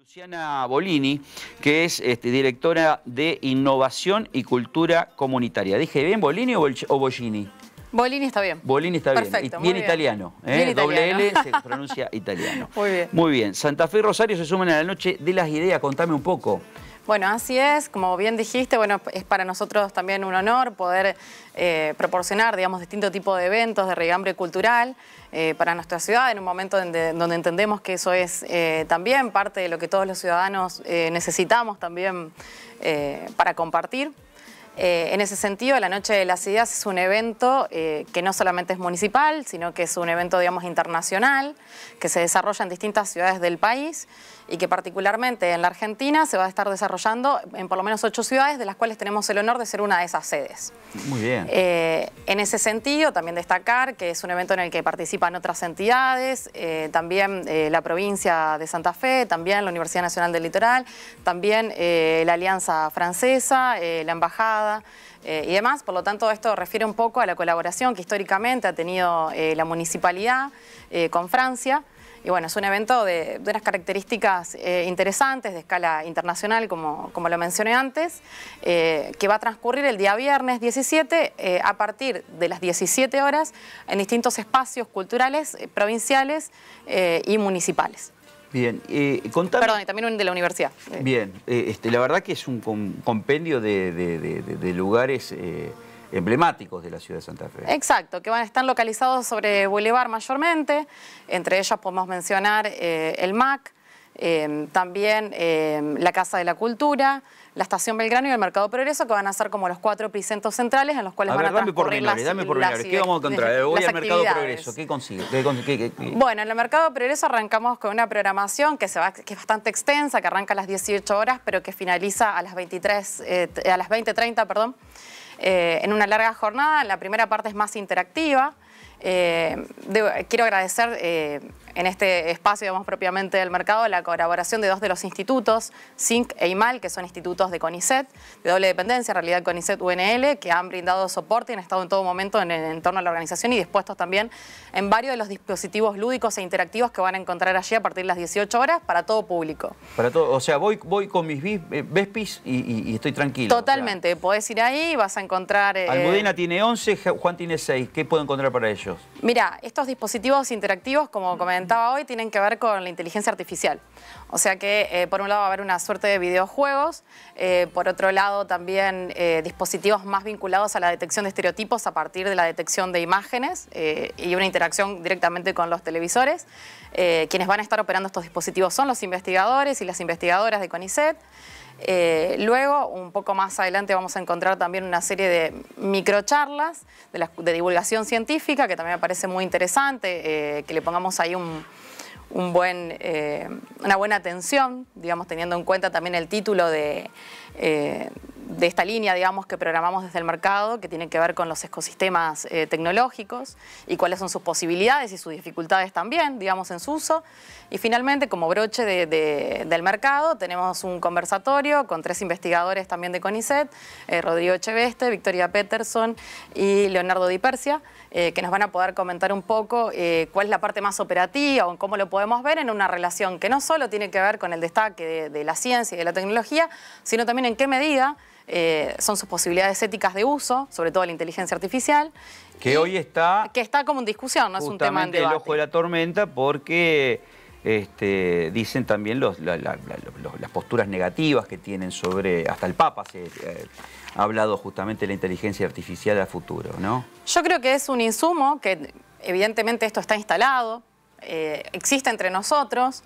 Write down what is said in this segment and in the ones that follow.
Luciana Bolini, que es este, directora de Innovación y Cultura Comunitaria. ¿Dije bien Bolini o, Bolini? Bollini? Bolini está bien. Bolini está bien. Bien, italiano, ¿eh? Doble L se pronuncia italiano. Muy bien. Muy bien. Santa Fe y Rosario se suman a la noche de las ideas. Contame un poco. Bueno, así es, como bien dijiste, bueno, es para nosotros también un honor poder eh, proporcionar, digamos, distinto de eventos de regambre cultural eh, para nuestra ciudad en un momento donde, entendemos que eso es eh, también parte de lo que todos los ciudadanos necesitamos también para compartir. en ese sentido, la Noche de las Ideas es un evento que no solamente es municipal, sino que es un evento, digamos, internacional, que se desarrolla en distintas ciudades del país y que particularmente en la Argentina se va a estar desarrollando en por lo menos ocho ciudades, de las cuales tenemos el honor de ser una de esas sedes. Muy bien. Eh, en ese sentido, también destacar que es un evento en el que participan otras entidades, eh, también eh, la provincia de Santa Fe, también la Universidad Nacional del Litoral, también la Alianza Francesa, la Embajada. y demás. Por lo tanto, esto refiere un poco a la colaboración que históricamente ha tenido la municipalidad con Francia. Y bueno, es un evento de, unas características eh, interesantes de escala internacional, como, como lo mencioné antes, eh, que va a transcurrir el día viernes 17 eh, a partir de las 17 horas en distintos espacios culturales, provinciales y municipales. Bien, eh, contame... Perdón, y también de la universidad. Bien, este, la verdad que es un compendio de, lugares emblemáticos de la ciudad de Santa Fe. Exacto, que van, a estar localizados sobre Boulevard mayormente, entre ellas podemos mencionar eh, el MAC, em, también em, la Casa de la Cultura, la Estación Belgrano y el Mercado Progreso, que van a ser como los cuatro epicentros centrales en los cuales van a las, dame por las, ¿Qué vamos a encontrar? Voy al Mercado Progreso, ¿qué consigo. bueno, en el Mercado Progreso arrancamos con una programación que, se va, que es bastante extensa, que arranca a las 18 horas, pero que finaliza a las 23, eh, a las 20.30, perdón. Eh, en una larga jornada. La primera parte es más interactiva. Eh, quiero agradecer eh, en este espacio, digamos, propiamente del mercado, la colaboración de dos de los institutos, SINC e IMAL, que son institutos de CONICET, de doble dependencia, en realidad CONICET-UNL, que han brindado soporte y han estado en todo momento en el entorno de la organización y dispuestos también en varios de los dispositivos lúdicos e interactivos que van a encontrar allí a partir de las 18 horas para todo público. Para todo, o sea, voy, con mis eh, Vespis y, estoy tranquilo. Totalmente, podés ir ahí y vas a encontrar... Eh, tiene 11, Juan tiene 6, ¿qué puedo encontrar para ellos? Mira, estos dispositivos interactivos, como comenté, comentaba hoy tienen que ver con la inteligencia artificial. O sea que, eh, por un lado, va a haber una suerte de videojuegos, eh, por otro lado, también eh, dispositivos más vinculados a la detección de estereotipos a partir de la detección de imágenes y una interacción directamente con los televisores. Eh, quienes van a estar operando estos dispositivos son los investigadores y las investigadoras de CONICET. Eh, luego, un poco más adelante, vamos a encontrar también una serie de microcharlas de, de divulgación científica, que también me parece muy interesante, eh, que le pongamos ahí una buena atención, digamos, teniendo en cuenta también el título de, de esta línea, digamos, que programamos desde el mercado, que tiene que ver con los ecosistemas eh, tecnológicos y cuáles son sus posibilidades y sus dificultades también, digamos, en su uso. Y finalmente, como broche del mercado, tenemos un conversatorio con tres investigadores también de CONICET, eh, Rodrigo Cheveste, Victoria Peterson y Leonardo Di Persia, eh, que nos van a poder comentar un poco cuál es la parte más operativa o cómo lo podemos ver en una relación que no solo tiene que ver con el destaque de la ciencia y de la tecnología, sino también en qué medida eh, son sus posibilidades éticas de uso, sobre todo la inteligencia artificial. Que hoy está... Que está como en discusión, no es un tema en debate. el ojo de la tormenta porque este, dicen también las posturas negativas que tienen sobre... Hasta el Papa se... Eh, ha hablado justamente de la inteligencia artificial a futuro, ¿no? Yo creo que es un insumo que evidentemente esto está instalado, eh, existe entre nosotros.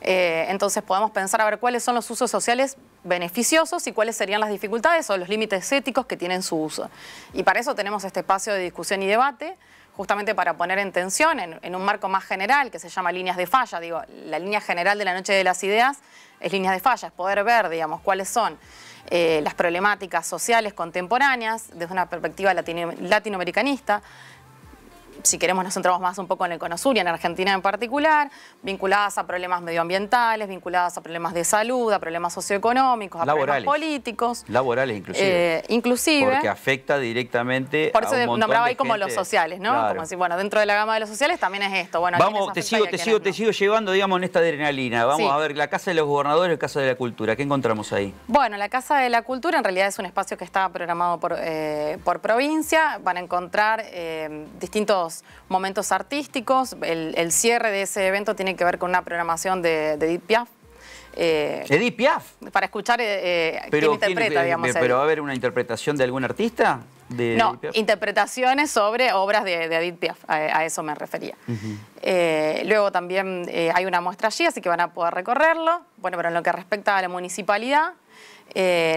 Eh, entonces podemos pensar a ver cuáles son los usos sociales beneficiosos y cuáles serían las dificultades o los límites éticos que tienen su uso. Y para eso tenemos este espacio de discusión y debate, justamente para poner en tensión en, un marco más general que se llama líneas de falla. Digo, la línea general de la noche de las ideas es líneas de falla, es poder ver, digamos, cuáles son eh, las problemáticas sociales contemporáneas desde una perspectiva latinoamericanista, si queremos nos centramos más un poco en el sur y en Argentina en particular, vinculadas a problemas medioambientales, vinculadas a problemas de salud, a problemas socioeconómicos, a laborales, problemas políticos. Laborales inclusive. Eh, inclusive. Porque afecta directamente Por eso a nombraba ahí como los sociales, ¿no? Como decir, bueno, dentro de la gama de los sociales también es esto. Bueno, Vamos, te sigo, te sigo, te sigo llevando, digamos, en esta adrenalina. Vamos a ver, la Casa de los Gobernadores, la Casa de la Cultura, ¿qué encontramos ahí? Bueno, la Casa de la Cultura en realidad es un espacio que está programado por, eh, por provincia. Van a encontrar eh, distintos momentos artísticos. El, cierre de ese evento tiene que ver con una programación de, de Edith Piaf. Eh, ¿Edith Piaf? Para escuchar eh, eh pero, interpreta, eh, digamos. ¿Pero va a haber una interpretación de algún artista? no, interpretaciones sobre obras de, de Edith Piaf, a, eso me refería. luego también hay una muestra allí, así que van a poder recorrerlo. Bueno, pero en lo que respecta a la municipalidad,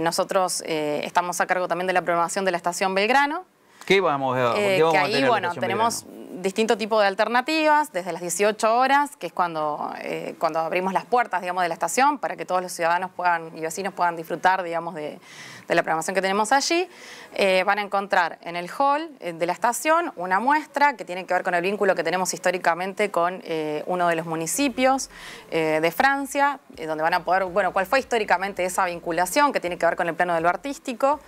nosotros estamos a cargo también de la programación de la Estación Belgrano, ¿Qué vamos a, eh, que ahí, bueno, tenemos distinto tipo de alternativas, desde las 18 horas, que es cuando, eh, cuando abrimos las puertas, digamos, de la estación, para que todos los ciudadanos puedan y vecinos puedan disfrutar, digamos, de, la programación que tenemos allí. Eh, van a encontrar en el hall eh, de la estación una muestra que tiene que ver con el vínculo que tenemos históricamente con uno de los municipios de Francia, donde van a poder, bueno, cuál fue históricamente esa vinculación que tiene que ver con el plano de lo artístico.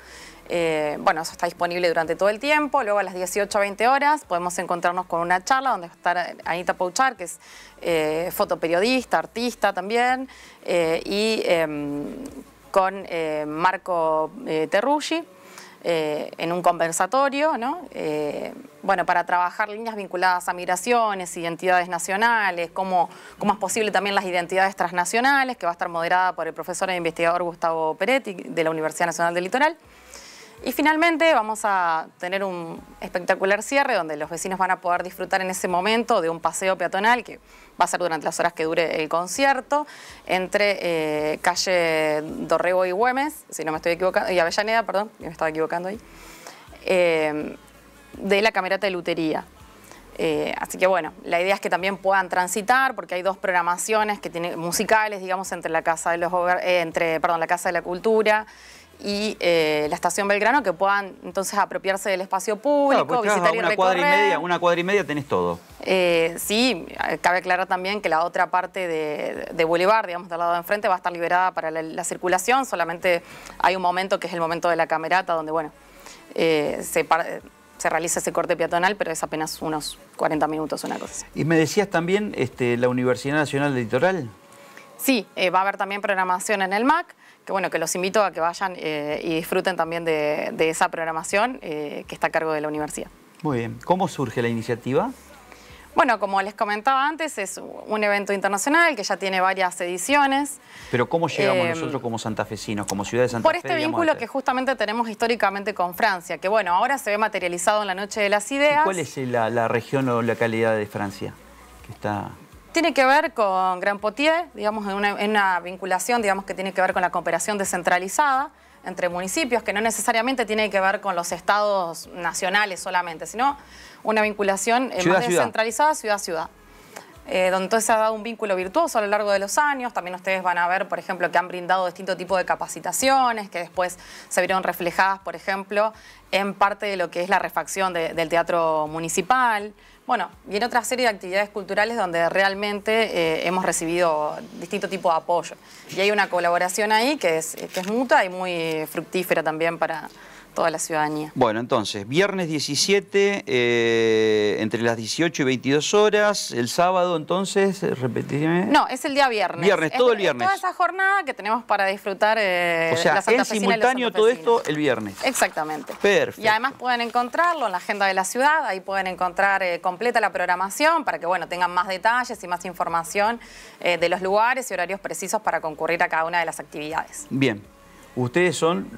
Eh, bueno, eso está disponible durante todo el tiempo. Luego a las 18 a 20 horas podemos encontrarnos con una charla donde estar Anita Pouchar, que es eh, fotoperiodista, artista también, eh, y em, con Marco Terruggi. en un conversatorio, bueno, para trabajar líneas vinculadas a migraciones, identidades nacionales, cómo, cómo es posible también las identidades transnacionales, que va a estar moderada por el profesor e investigador Gustavo Peretti de la Universidad Nacional del Litoral. Y finalmente vamos a tener un espectacular cierre donde los vecinos van a poder disfrutar en ese momento de un paseo peatonal que va a ser durante las horas que dure el concierto entre eh, calle Dorrego y Güemes, si no me estoy equivocando, y Avellaneda, perdón, me estaba equivocando ahí, eh, de la camerata de lutería. Eh, así que bueno, la idea es que también puedan transitar porque hay dos programaciones que tienen musicales, digamos, entre la Casa de los entre, perdón, la Casa de la Cultura y eh, la estación Belgrano que puedan entonces apropiarse del espacio público, pues visitar y una Cuadra y media, una cuadra y media tenés todo. Eh, sí, cabe aclarar también que la otra parte de, de Boulevard, digamos, del lado de enfrente, va a estar liberada para la, circulación, solamente hay un momento que es el momento de la camerata, donde, bueno, eh, se se realiza ese corte peatonal, pero es apenas unos 40 minutos, una cosa Y me decías también este, la Universidad Nacional de Litoral. Sí, va a haber también programación en el MAC que bueno, que los invito a que vayan eh, y disfruten también de, esa programación eh, que está a cargo de la universidad. Muy bien. ¿Cómo surge la iniciativa? Bueno, como les comentaba antes, es un evento internacional que ya tiene varias ediciones. Pero ¿cómo llegamos eh, nosotros como santafesinos, como ciudad de Santa Fe? Por este vínculo que justamente tenemos históricamente con Francia, que bueno, ahora se ve materializado en la Noche de las Ideas. ¿Cuál es la, región o la calidad de Francia que está tiene que ver con Gran Potier, digamos, en una, vinculación digamos, que tiene que ver con la cooperación descentralizada entre municipios, que no necesariamente tiene que ver con los estados nacionales solamente, sino una vinculación eh, más descentralizada ciudad-ciudad. Eh, donde entonces se ha dado un vínculo virtuoso a lo largo de los años. También ustedes van a ver, por ejemplo, que han brindado distinto tipo de capacitaciones que después se vieron reflejadas, por ejemplo, en parte de lo que es la refacción del teatro municipal. Bueno, y en otra serie de actividades culturales donde realmente eh, hemos recibido distinto tipo de apoyo. Y hay una colaboración ahí que es, mutua y muy fructífera también para toda la ciudadanía. Bueno, entonces, viernes 17, eh, entre las 18 y 22 horas, el sábado entonces, repetir. No, es el día viernes. Viernes, todo el viernes. toda esa jornada que tenemos para disfrutar eh, o sea, simultáneo todo esto el viernes. Exactamente. Perfecto. Y además pueden encontrarlo en la agenda de la ciudad, ahí pueden encontrar... Eh, completa la programación para que bueno, tengan más detalles y más información eh, de los lugares y horarios precisos para concurrir a cada una de las actividades. Bien, Ustedes son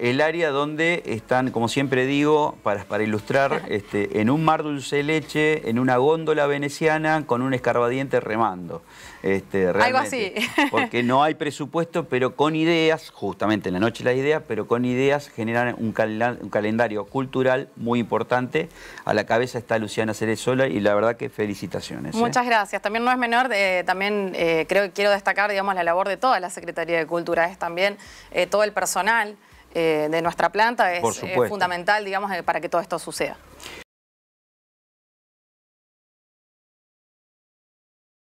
el área donde están, como siempre digo, para, ilustrar, este, en un mar dulce leche, en una góndola veneciana, con un escarbadiente remando. Este, Algo así. porque no hay presupuesto, pero con ideas, justamente en la noche las ideas, pero con ideas generan un, calendario cultural muy importante. A la cabeza está Luciana Cerezola y la verdad que felicitaciones. ¿eh? Muchas gracias. También no es menor, también eh, creo que quiero destacar, digamos, la labor de toda la Secretaría de Cultura. Es también eh, todo el personal eh, de nuestra planta es, eh, es fundamental, digamos, eh, para que todo esto suceda.